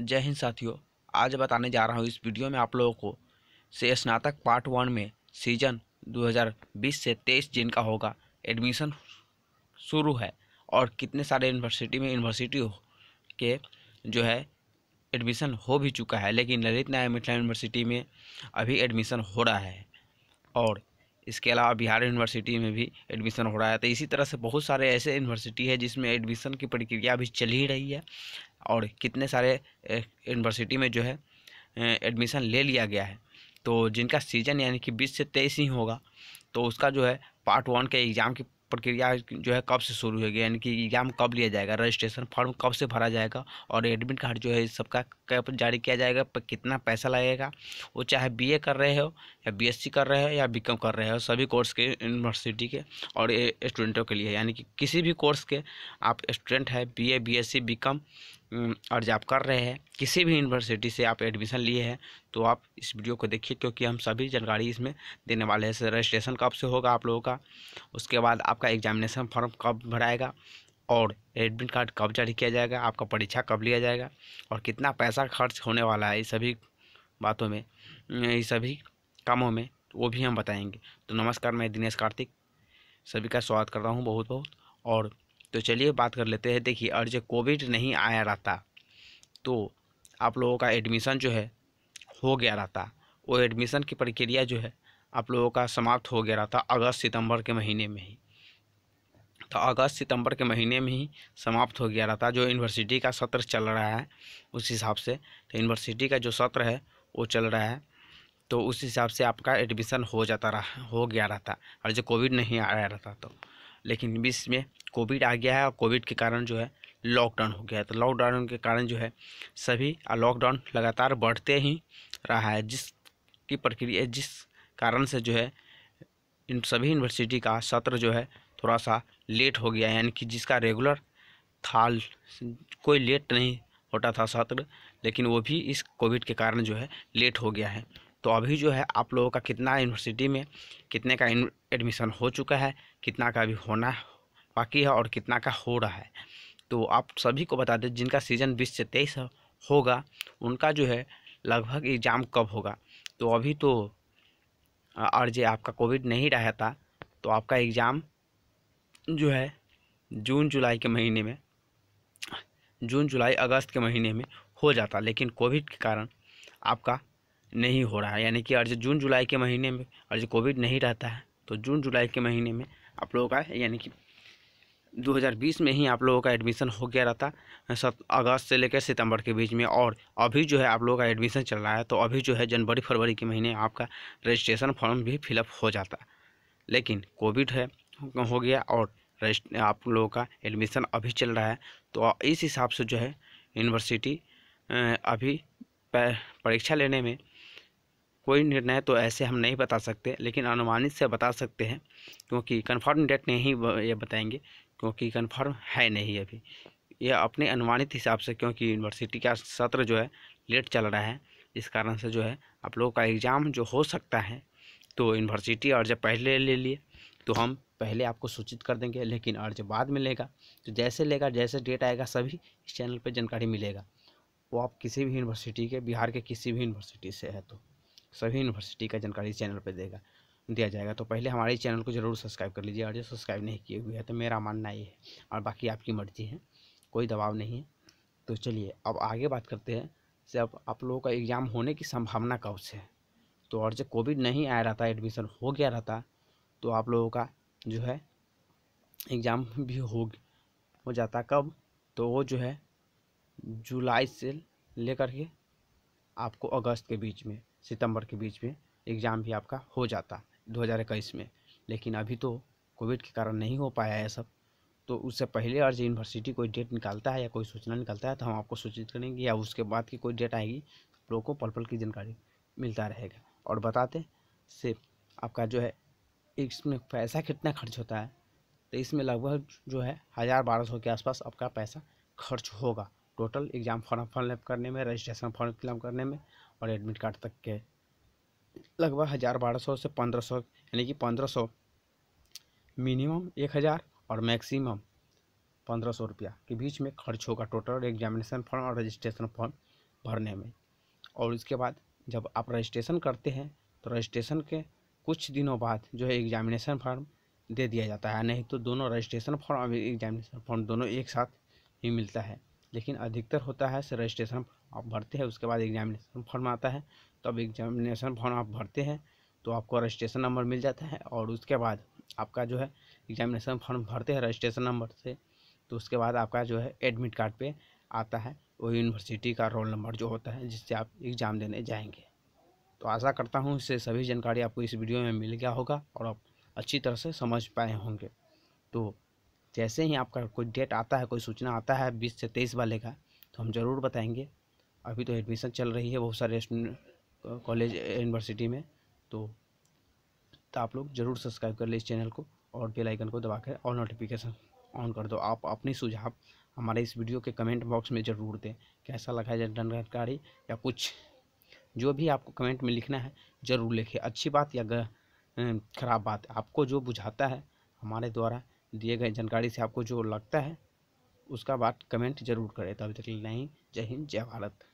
जय हिंद साथियों आज बताने जा रहा हूँ इस वीडियो में आप लोगों को से स्नातक पार्ट वन में सीजन 2020 से 23 जिनका होगा एडमिशन शुरू है और कितने सारे यूनिवर्सिटी में यूनिवर्सिटी के जो है एडमिशन हो भी चुका है लेकिन ललित नारायण मिथिला यूनिवर्सिटी में अभी एडमिशन हो रहा है और इसके अलावा बिहार यूनिवर्सिटी में भी एडमिशन हो रहा है तो इसी तरह से बहुत सारे ऐसे यूनिवर्सिटी है जिसमें एडमिशन की प्रक्रिया अभी चल ही रही है और कितने सारे यूनिवर्सिटी में जो है एडमिशन ले लिया गया है तो जिनका सीजन यानी कि बीस से तेईस ही होगा तो उसका जो है पार्ट वन के एग्ज़ाम की प्रक्रिया जो है कब से शुरू होगी यानी कि एग्ज़ाम कब लिया जाएगा रजिस्ट्रेशन फॉर्म कब से भरा जाएगा और एडमिट कार्ड जो है सबका कब जारी किया जाएगा पर कितना पैसा लगेगा वो चाहे बीए कर रहे हो या बीएससी कर रहे हो या बीकॉम कर रहे हो सभी कोर्स के यूनिवर्सिटी के और स्टूडेंटों के लिए यानी कि किसी भी कोर्स के आप स्टूडेंट है बी ए बी एस अर्ज आप कर रहे हैं किसी भी यूनिवर्सिटी से आप एडमिशन लिए हैं तो आप इस वीडियो को देखिए क्योंकि हम सभी जानकारी इसमें देने वाले हैं रजिस्ट्रेशन कब से होगा आप लोगों का उसके बाद आपका एग्जामिनेशन फॉर्म कब भराएगा और एडमिट कार्ड कब जारी किया जाएगा आपका परीक्षा कब लिया जाएगा और कितना पैसा खर्च होने वाला है ये सभी बातों में ये सभी कामों में वो भी हम बताएंगे तो नमस्कार मैं दिनेश कार्तिक सभी का स्वागत कर रहा हूँ बहुत बहुत और तो चलिए बात कर लेते हैं देखिए और जब कोविड नहीं आया रहता तो आप लोगों का एडमिशन जो है हो गया रहता वो एडमिशन की प्रक्रिया जो है आप लोगों का समाप्त हो गया रहता अगस्त सितंबर के महीने में ही तो अगस्त सितंबर के महीने में ही समाप्त हो गया रहता जो यूनिवर्सिटी का सत्र चल रहा है उस हिसाब से तो यूनिवर्सिटी का जो सत्र है वो चल रहा है तो उस हिसाब से आपका एडमिशन हो जाता रहा हो गया रहता और जो कोविड नहीं आया रहता तो लेकिन बीच में कोविड आ गया है और कोविड के कारण जो है लॉकडाउन हो गया है तो लॉकडाउन के कारण जो है सभी लॉकडाउन लगातार बढ़ते ही रहा है जिसकी प्रक्रिया जिस कारण से जो है इन सभी यूनिवर्सिटी का सत्र जो है थोड़ा सा लेट हो गया यानी कि जिसका रेगुलर था कोई लेट नहीं होता था सत्र लेकिन वो भी इस कोविड के कारण जो है लेट हो गया है तो अभी जो है आप लोगों का कितना यूनिवर्सिटी में कितने का एडमिशन हो चुका है कितना का अभी होना बाकी है और कितना का हो रहा है तो आप सभी को बता दें जिनका सीज़न बीस से तेईस होगा उनका जो है लगभग एग्ज़ाम कब होगा तो अभी तो और जे आपका कोविड नहीं रहा था तो आपका एग्ज़ाम जो है जून जुलाई के महीने में जून जुलाई अगस्त के महीने में हो जाता लेकिन कोविड के कारण आपका नहीं हो रहा है यानी कि अर्ज जून जुलाई के महीने में अर्ज कोविड नहीं रहता है तो जून जुलाई के महीने में आप लोगों का यानी कि 2020 में ही आप लोगों का एडमिशन हो गया रहता सत अगस्त से लेकर सितंबर के बीच में और अभी जो है आप लोगों का एडमिशन चल रहा है तो अभी जो है जनवरी फरवरी के महीने आपका रजिस्ट्रेशन फॉर्म भी फिलअप हो जाता लेकिन कोविड है हो गया और आप लोगों का एडमिशन अभी चल रहा है तो इस हिसाब से जो है यूनिवर्सिटी अभी परीक्षा लेने में कोई निर्णय तो ऐसे हम नहीं बता सकते लेकिन अनुमानित से बता सकते हैं क्योंकि कन्फर्म डेट नहीं ये बताएंगे क्योंकि कन्फर्म है नहीं अभी यह अपने अनुमानित हिसाब से क्योंकि यूनिवर्सिटी का सत्र जो है लेट चल रहा है इस कारण से जो है आप लोगों का एग्ज़ाम जो हो सकता है तो यूनिवर्सिटी और जब पहले ले लिए तो हम पहले आपको सूचित कर देंगे लेकिन और जब बाद में लेगा तो जैसे लेगा जैसे डेट आएगा सभी इस चैनल पर जानकारी मिलेगा वो आप किसी भी यूनिवर्सिटी के बिहार के किसी भी यूनिवर्सिटी से है तो सभी यूनिवर्सिटी का जानकारी चैनल पर देगा दिया जाएगा तो पहले हमारे चैनल को जरूर सब्सक्राइब कर लीजिए और जो सब्सक्राइब नहीं किए हुए हैं तो मेरा मानना ये है और बाकी आपकी मर्जी है कोई दबाव नहीं है तो चलिए अब आगे बात करते हैं जब आप लोगों का एग्ज़ाम होने की संभावना कब से है तो और जब कोविड नहीं आया रहता एडमिशन हो गया रहता तो आप लोगों का जो है एग्ज़ाम भी हो हो जाता कब तो वो जो है जुलाई से लेकर के आपको अगस्त के बीच में सितंबर के बीच में एग्ज़ाम भी आपका हो जाता दो हज़ार इक्कीस में लेकिन अभी तो कोविड के कारण नहीं हो पाया है सब तो उससे पहले और जो यूनिवर्सिटी कोई डेट निकालता है या कोई सूचना निकालता है तो हम आपको सूचित करेंगे या उसके बाद की कोई डेट आएगी आप लोगों को पल पल की जानकारी मिलता रहेगा और बताते से आपका जो है इसमें पैसा कितना खर्च होता है तो इसमें लगभग जो है हज़ार बारह सौ के आसपास आपका पैसा खर्च होगा टोटल एग्ज़ाम फॉर्म फिलअप करने में रजिस्ट्रेशन फॉर्म फिलअप करने में और एडमिट कार्ड तक के लगभग हज़ार बारह सौ से पंद्रह सौ यानी कि पंद्रह सौ मिनिमम एक हज़ार और मैक्सिमम पंद्रह सौ रुपया के बीच में खर्च होगा टोटल एग्जामिनेशन फॉर्म और रजिस्ट्रेशन फॉर्म भरने में और उसके बाद जब आप रजिस्ट्रेशन करते हैं तो रजिस्ट्रेशन के कुछ दिनों बाद जो है एग्जामिनेशन फॉर्म दे दिया जाता है नहीं तो दोनों रजिस्ट्रेशन फॉर्म और एग्जामिनेशन फॉर्म दोनों एक साथ ही मिलता है लेकिन अधिकतर होता है रजिस्ट्रेशन आप भरते हैं उसके बाद एग्जामिनेशन फॉर्म आता है तब एग्जामिनेशन फॉर्म आप भरते हैं तो आपको रजिस्ट्रेशन नंबर मिल जाता है और उसके बाद आपका जो है एग्जामिनेशन फॉर्म भरते हैं रजिस्ट्रेशन नंबर से तो उसके बाद आपका जो है एडमिट कार्ड पे आता है वो यूनिवर्सिटी का रोल नंबर जो होता है जिससे आप एग्ज़ाम देने जाएंगे तो आशा करता हूँ इससे सभी जानकारी आपको इस वीडियो में मिल गया होगा और आप अच्छी तरह से समझ पाए होंगे तो जैसे ही आपका कोई डेट आता है कोई सूचना आता है बीस से तेईस वाले का तो हम ज़रूर बताएंगे अभी तो एडमिशन चल रही है बहुत सारे कॉलेज यूनिवर्सिटी में तो, तो आप लोग ज़रूर सब्सक्राइब कर ले इस चैनल को और बेल आइकन को कर और नोटिफिकेशन ऑन कर दो आप अपने सुझाव हमारे इस वीडियो के कमेंट बॉक्स में ज़रूर दें कैसा लगा या जानकारी या कुछ जो भी आपको कमेंट में लिखना है ज़रूर लिखे अच्छी बात या ख़राब बात आपको जो बुझाता है हमारे द्वारा दिए गए जानकारी से आपको जो लगता है उसका बात कमेंट जरूर करें तभी तो तक नहीं जय हिंद जय भारत